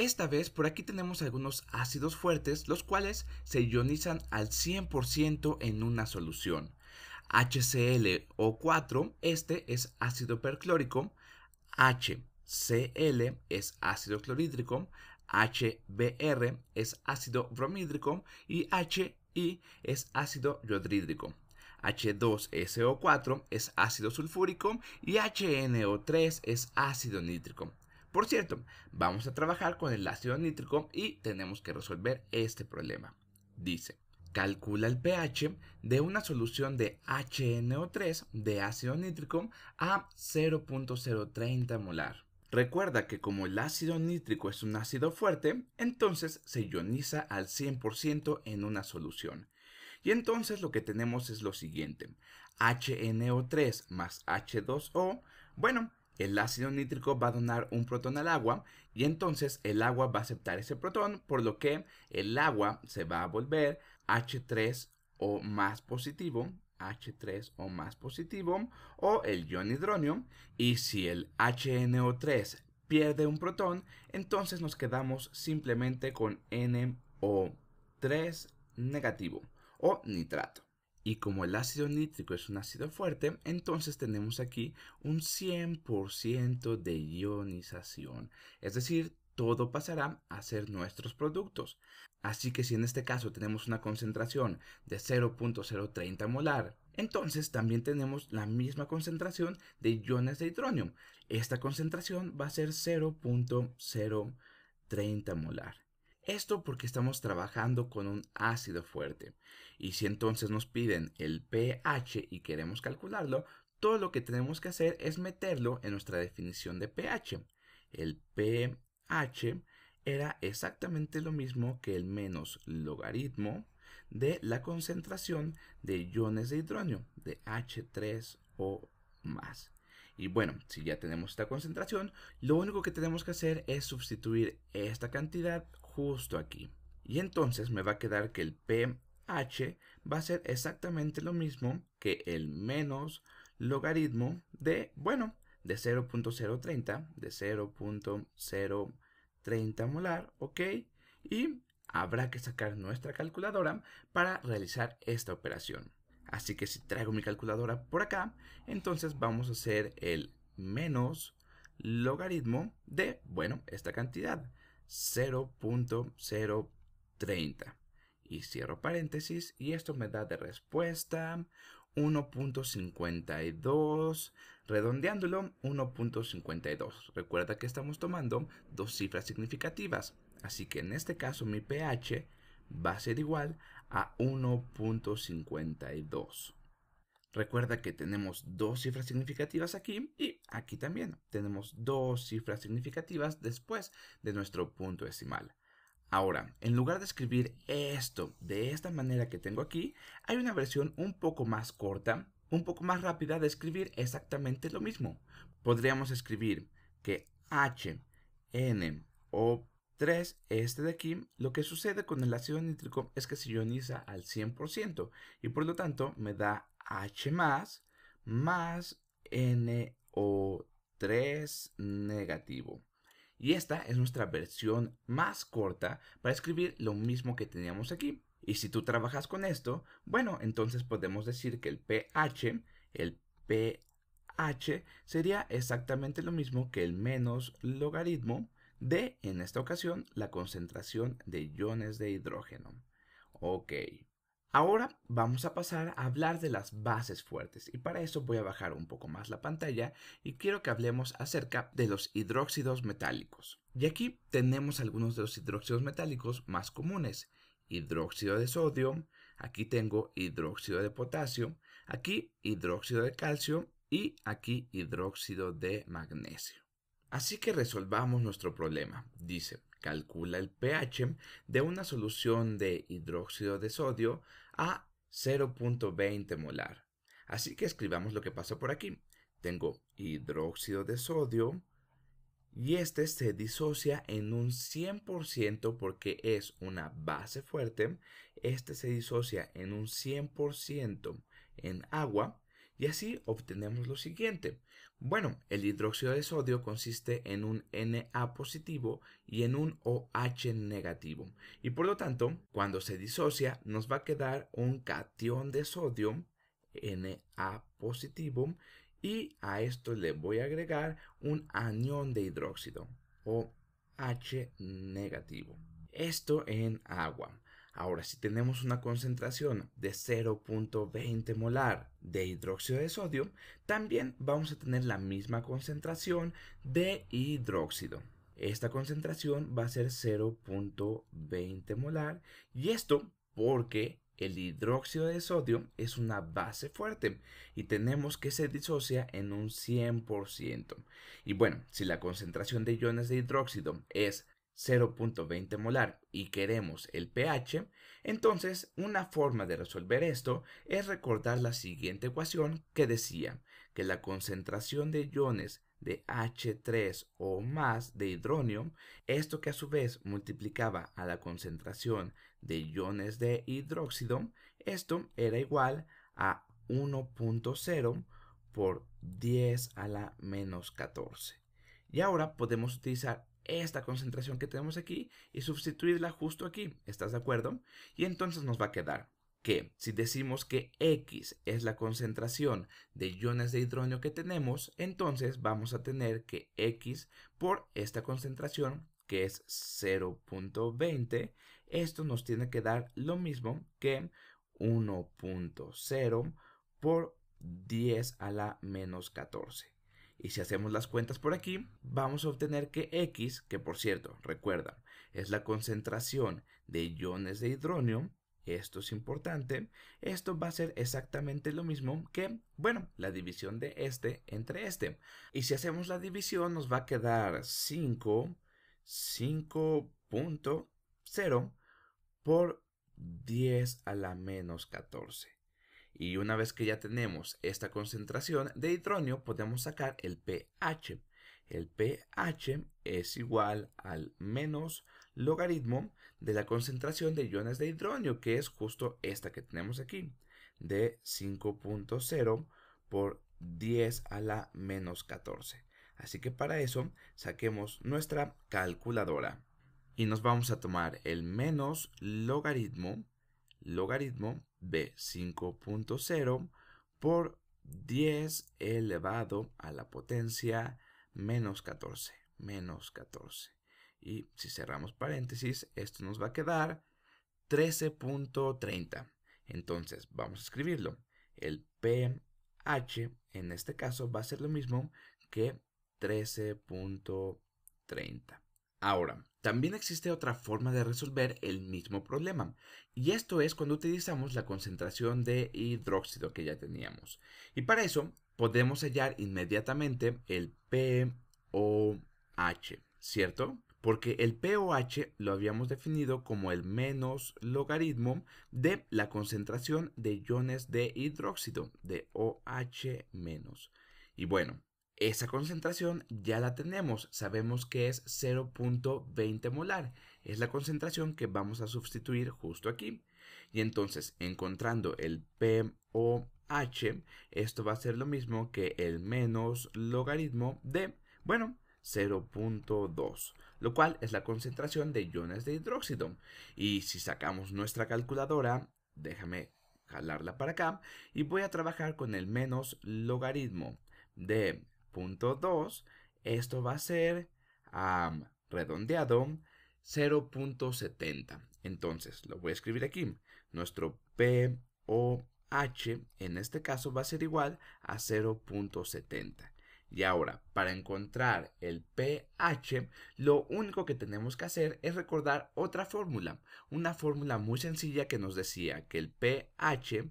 Esta vez por aquí tenemos algunos ácidos fuertes, los cuales se ionizan al 100% en una solución. HClO4, este es ácido perclórico, HCl es ácido clorhídrico, HBr es ácido bromhídrico y HI es ácido yodrídrico. H2SO4 es ácido sulfúrico y HNO3 es ácido nítrico. Por cierto, vamos a trabajar con el ácido nítrico y tenemos que resolver este problema. Dice, calcula el pH de una solución de HNO3 de ácido nítrico a 0.030 molar. Recuerda que como el ácido nítrico es un ácido fuerte, entonces se ioniza al 100% en una solución. Y entonces lo que tenemos es lo siguiente, HNO3 más H2O, bueno, el ácido nítrico va a donar un protón al agua y entonces el agua va a aceptar ese protón, por lo que el agua se va a volver H3 o más positivo, H3 o más positivo, o el ion hidronio, y si el HNO3 pierde un protón, entonces nos quedamos simplemente con NO3 negativo o nitrato. Y como el ácido nítrico es un ácido fuerte, entonces tenemos aquí un 100% de ionización. Es decir, todo pasará a ser nuestros productos. Así que si en este caso tenemos una concentración de 0.030 molar, entonces también tenemos la misma concentración de iones de hidrógeno. Esta concentración va a ser 0.030 molar. Esto porque estamos trabajando con un ácido fuerte. Y si entonces nos piden el pH y queremos calcularlo, todo lo que tenemos que hacer es meterlo en nuestra definición de pH. El pH era exactamente lo mismo que el menos logaritmo de la concentración de iones de hidróneo, de H3O más. Y bueno, si ya tenemos esta concentración, lo único que tenemos que hacer es sustituir esta cantidad justo aquí. Y entonces me va a quedar que el pH va a ser exactamente lo mismo que el menos logaritmo de, bueno, de 0.030, de 0.030 molar, ¿ok? Y habrá que sacar nuestra calculadora para realizar esta operación. Así que si traigo mi calculadora por acá, entonces vamos a hacer el menos logaritmo de, bueno, esta cantidad, 0.030. Y cierro paréntesis y esto me da de respuesta 1.52, redondeándolo 1.52. Recuerda que estamos tomando dos cifras significativas, así que en este caso mi pH va a ser igual a 1.52. Recuerda que tenemos dos cifras significativas aquí y aquí también. Tenemos dos cifras significativas después de nuestro punto decimal. Ahora, en lugar de escribir esto de esta manera que tengo aquí, hay una versión un poco más corta, un poco más rápida de escribir exactamente lo mismo. Podríamos escribir que h, n o 3. Este de aquí, lo que sucede con el ácido nítrico es que se ioniza al 100% y por lo tanto me da H más más NO3 negativo. Y esta es nuestra versión más corta para escribir lo mismo que teníamos aquí. Y si tú trabajas con esto, bueno, entonces podemos decir que el pH, el pH sería exactamente lo mismo que el menos logaritmo de, en esta ocasión, la concentración de iones de hidrógeno. Ok. Ahora vamos a pasar a hablar de las bases fuertes y para eso voy a bajar un poco más la pantalla y quiero que hablemos acerca de los hidróxidos metálicos. Y aquí tenemos algunos de los hidróxidos metálicos más comunes. Hidróxido de sodio, aquí tengo hidróxido de potasio, aquí hidróxido de calcio y aquí hidróxido de magnesio. Así que resolvamos nuestro problema. Dice, calcula el pH de una solución de hidróxido de sodio a 0.20 molar. Así que escribamos lo que pasa por aquí. Tengo hidróxido de sodio y este se disocia en un 100% porque es una base fuerte. Este se disocia en un 100% en agua y así obtenemos lo siguiente. Bueno, el hidróxido de sodio consiste en un Na positivo y en un OH negativo. Y por lo tanto, cuando se disocia, nos va a quedar un cation de sodio, Na positivo, y a esto le voy a agregar un anión de hidróxido, OH negativo. Esto en agua. Ahora, si tenemos una concentración de 0.20 molar de hidróxido de sodio, también vamos a tener la misma concentración de hidróxido. Esta concentración va a ser 0.20 molar y esto porque el hidróxido de sodio es una base fuerte y tenemos que se disocia en un 100%. Y bueno, si la concentración de iones de hidróxido es 0.20 molar y queremos el pH, entonces una forma de resolver esto es recordar la siguiente ecuación que decía que la concentración de iones de H3 o más de hidronio, esto que a su vez multiplicaba a la concentración de iones de hidróxido, esto era igual a 1.0 por 10 a la menos 14. Y ahora podemos utilizar esta concentración que tenemos aquí y sustituirla justo aquí. ¿Estás de acuerdo? Y entonces nos va a quedar que si decimos que X es la concentración de iones de hidrógeno que tenemos, entonces vamos a tener que X por esta concentración que es 0.20, esto nos tiene que dar lo mismo que 1.0 por 10 a la menos 14. Y si hacemos las cuentas por aquí, vamos a obtener que X, que por cierto, recuerda, es la concentración de iones de hidronio, esto es importante, esto va a ser exactamente lo mismo que, bueno, la división de este entre este. Y si hacemos la división nos va a quedar 5, 5.0 por 10 a la menos 14. Y una vez que ya tenemos esta concentración de hidronio, podemos sacar el pH. El pH es igual al menos logaritmo de la concentración de iones de hidronio, que es justo esta que tenemos aquí, de 5.0 por 10 a la menos 14. Así que para eso saquemos nuestra calculadora y nos vamos a tomar el menos logaritmo, logaritmo de 5.0 por 10 elevado a la potencia menos 14, menos 14. Y si cerramos paréntesis, esto nos va a quedar 13.30. Entonces, vamos a escribirlo. El pH, en este caso, va a ser lo mismo que 13.30. Ahora, también existe otra forma de resolver el mismo problema, y esto es cuando utilizamos la concentración de hidróxido que ya teníamos. Y para eso podemos hallar inmediatamente el POH, ¿cierto? Porque el POH lo habíamos definido como el menos logaritmo de la concentración de iones de hidróxido, de OH-. Y bueno, esa concentración ya la tenemos, sabemos que es 0.20 molar, es la concentración que vamos a sustituir justo aquí. Y entonces, encontrando el POH, esto va a ser lo mismo que el menos logaritmo de, bueno, 0.2, lo cual es la concentración de iones de hidróxido. Y si sacamos nuestra calculadora, déjame jalarla para acá, y voy a trabajar con el menos logaritmo de Punto 2, esto va a ser redondeado 0.70. Entonces, lo voy a escribir aquí. Nuestro POH en este caso va a ser igual a 0.70. Y ahora, para encontrar el pH, lo único que tenemos que hacer es recordar otra fórmula. Una fórmula muy sencilla que nos decía que el pH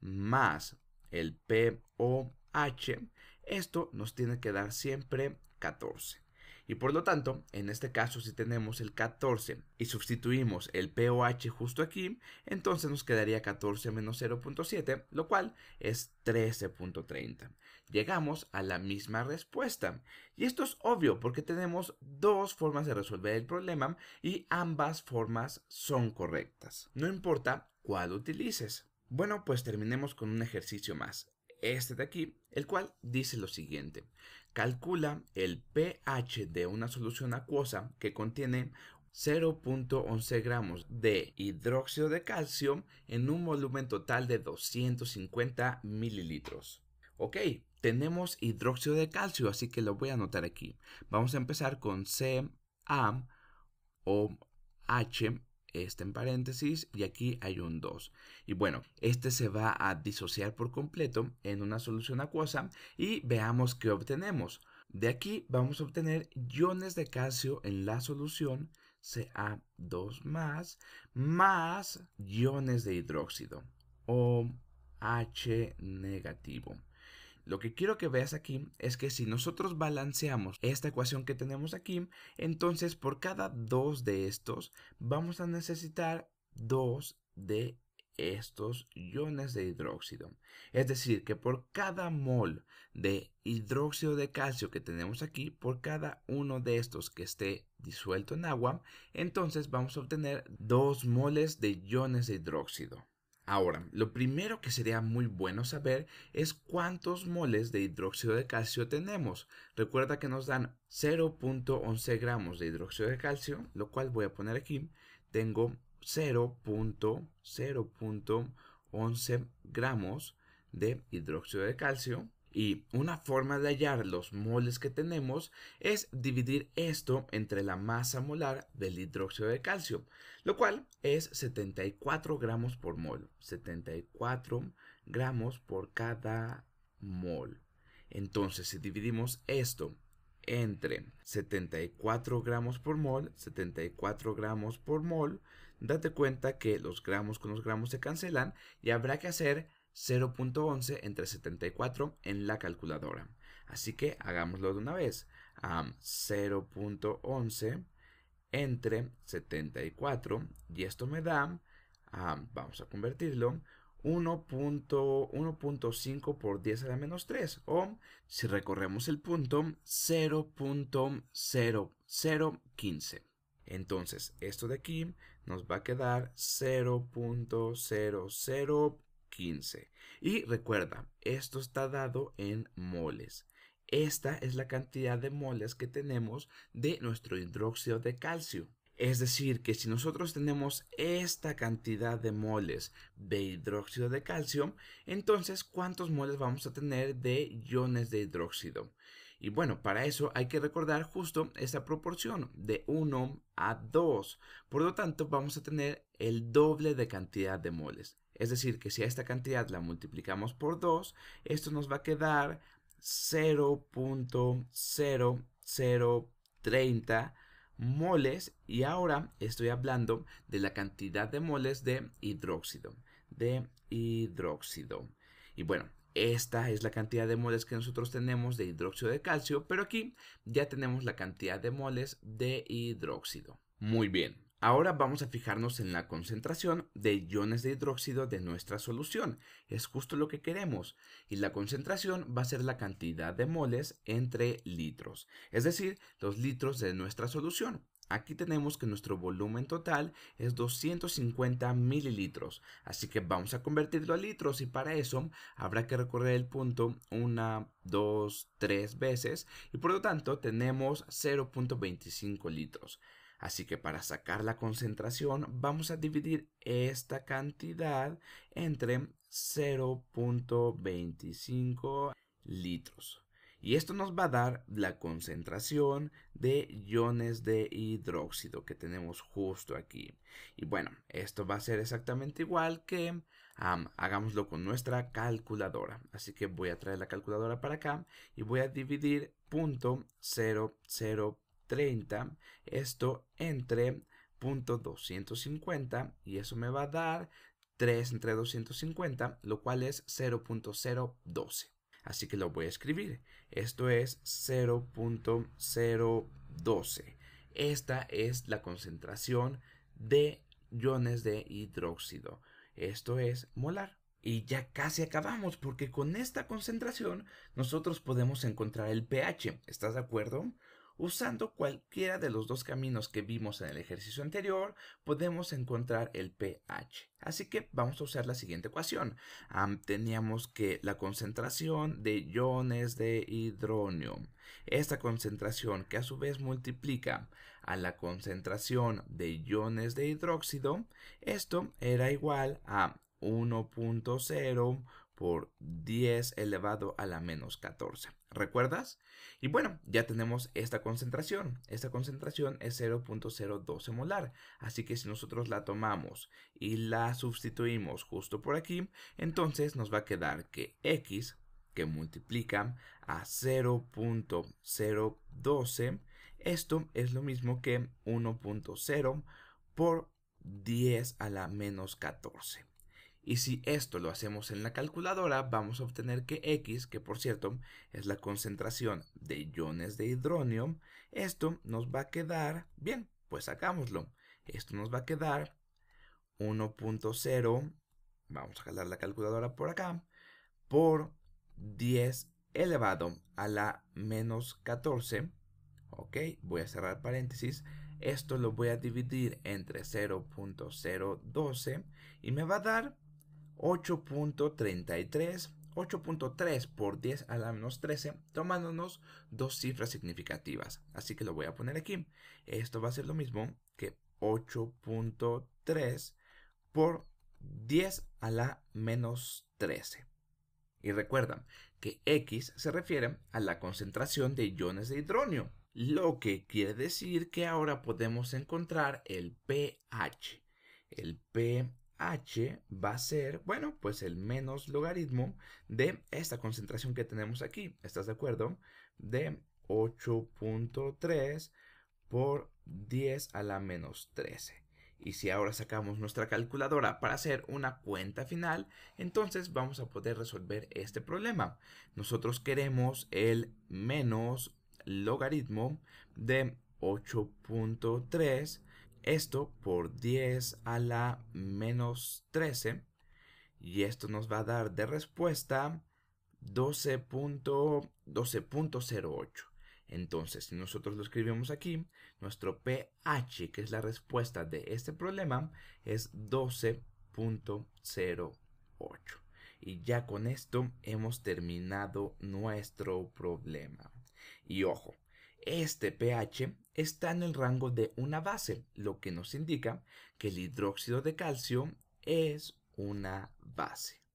más el POH esto nos tiene que dar siempre 14. Y por lo tanto, en este caso si tenemos el 14 y sustituimos el POH justo aquí, entonces nos quedaría 14 menos 0.7, lo cual es 13.30. Llegamos a la misma respuesta. Y esto es obvio porque tenemos dos formas de resolver el problema y ambas formas son correctas. No importa cuál utilices. Bueno, pues terminemos con un ejercicio más este de aquí, el cual dice lo siguiente. Calcula el pH de una solución acuosa que contiene 0.11 gramos de hidróxido de calcio en un volumen total de 250 mililitros. Ok, tenemos hidróxido de calcio, así que lo voy a anotar aquí. Vamos a empezar con C, O, H, este en paréntesis y aquí hay un 2. Y bueno, este se va a disociar por completo en una solución acuosa y veamos qué obtenemos. De aquí vamos a obtener iones de calcio en la solución Ca2+, más, más iones de hidróxido o H negativo. Lo que quiero que veas aquí es que si nosotros balanceamos esta ecuación que tenemos aquí, entonces por cada dos de estos vamos a necesitar dos de estos iones de hidróxido. Es decir, que por cada mol de hidróxido de calcio que tenemos aquí, por cada uno de estos que esté disuelto en agua, entonces vamos a obtener dos moles de iones de hidróxido. Ahora, lo primero que sería muy bueno saber es cuántos moles de hidróxido de calcio tenemos. Recuerda que nos dan 0.11 gramos de hidróxido de calcio, lo cual voy a poner aquí. Tengo 0.0.11 gramos de hidróxido de calcio y una forma de hallar los moles que tenemos es dividir esto entre la masa molar del hidróxido de calcio, lo cual es 74 gramos por mol, 74 gramos por cada mol. Entonces, si dividimos esto entre 74 gramos por mol, 74 gramos por mol, date cuenta que los gramos con los gramos se cancelan y habrá que hacer 0.11 entre 74 en la calculadora. Así que hagámoslo de una vez. 0.11 entre 74 y esto me da, vamos a convertirlo, 1.5 por 10 a la menos 3 o si recorremos el punto 0.0015. Entonces esto de aquí nos va a quedar 0.0015 15. Y recuerda, esto está dado en moles. Esta es la cantidad de moles que tenemos de nuestro hidróxido de calcio. Es decir, que si nosotros tenemos esta cantidad de moles de hidróxido de calcio, entonces ¿cuántos moles vamos a tener de iones de hidróxido? Y bueno, para eso hay que recordar justo esta proporción de 1 a 2. Por lo tanto, vamos a tener el doble de cantidad de moles. Es decir, que si a esta cantidad la multiplicamos por 2, esto nos va a quedar 0.0030 moles y ahora estoy hablando de la cantidad de moles de hidróxido, de hidróxido. Y bueno, esta es la cantidad de moles que nosotros tenemos de hidróxido de calcio, pero aquí ya tenemos la cantidad de moles de hidróxido. Muy bien, Ahora vamos a fijarnos en la concentración de iones de hidróxido de nuestra solución. Es justo lo que queremos. Y la concentración va a ser la cantidad de moles entre litros. Es decir, los litros de nuestra solución. Aquí tenemos que nuestro volumen total es 250 mililitros. Así que vamos a convertirlo a litros y para eso habrá que recorrer el punto una, dos, tres veces. Y por lo tanto tenemos 0.25 litros. Así que para sacar la concentración vamos a dividir esta cantidad entre 0.25 litros. Y esto nos va a dar la concentración de iones de hidróxido que tenemos justo aquí. Y bueno, esto va a ser exactamente igual que hagámoslo con nuestra calculadora. Así que voy a traer la calculadora para acá y voy a dividir punto 30, esto entre punto 250 y eso me va a dar 3 entre 250, lo cual es 0.012. Así que lo voy a escribir. Esto es 0.012. Esta es la concentración de iones de hidróxido. Esto es molar. Y ya casi acabamos porque con esta concentración nosotros podemos encontrar el pH. ¿Estás de acuerdo? Usando cualquiera de los dos caminos que vimos en el ejercicio anterior, podemos encontrar el pH. Así que vamos a usar la siguiente ecuación. teníamos que la concentración de iones de hidronio, esta concentración que a su vez multiplica a la concentración de iones de hidróxido, esto era igual a 1.0 por 10 elevado a la menos 14. ¿Recuerdas? Y bueno, ya tenemos esta concentración. Esta concentración es 0.012 molar. Así que si nosotros la tomamos y la sustituimos justo por aquí, entonces nos va a quedar que X que multiplica a 0.012, esto es lo mismo que 1.0 por 10 a la menos 14. Y si esto lo hacemos en la calculadora, vamos a obtener que X, que por cierto es la concentración de iones de hidronio, esto nos va a quedar, bien, pues sacámoslo, esto nos va a quedar 1.0, vamos a jalar la calculadora por acá, por 10 elevado a la menos 14, ok, voy a cerrar paréntesis, esto lo voy a dividir entre 0.012 y me va a dar 8.33, 8.3 por 10 a la menos 13, tomándonos dos cifras significativas. Así que lo voy a poner aquí. Esto va a ser lo mismo que 8.3 por 10 a la menos 13. Y recuerdan que X se refiere a la concentración de iones de hidronio, lo que quiere decir que ahora podemos encontrar el pH. El pH h va a ser, bueno, pues el menos logaritmo de esta concentración que tenemos aquí. ¿Estás de acuerdo? De 8.3 por 10 a la menos 13. Y si ahora sacamos nuestra calculadora para hacer una cuenta final, entonces vamos a poder resolver este problema. Nosotros queremos el menos logaritmo de 8.3 esto por 10 a la menos 13. Y esto nos va a dar de respuesta 12.08. Entonces, si nosotros lo escribimos aquí, nuestro pH, que es la respuesta de este problema, es 12.08. Y ya con esto hemos terminado nuestro problema. Y ojo, este pH está en el rango de una base, lo que nos indica que el hidróxido de calcio es una base.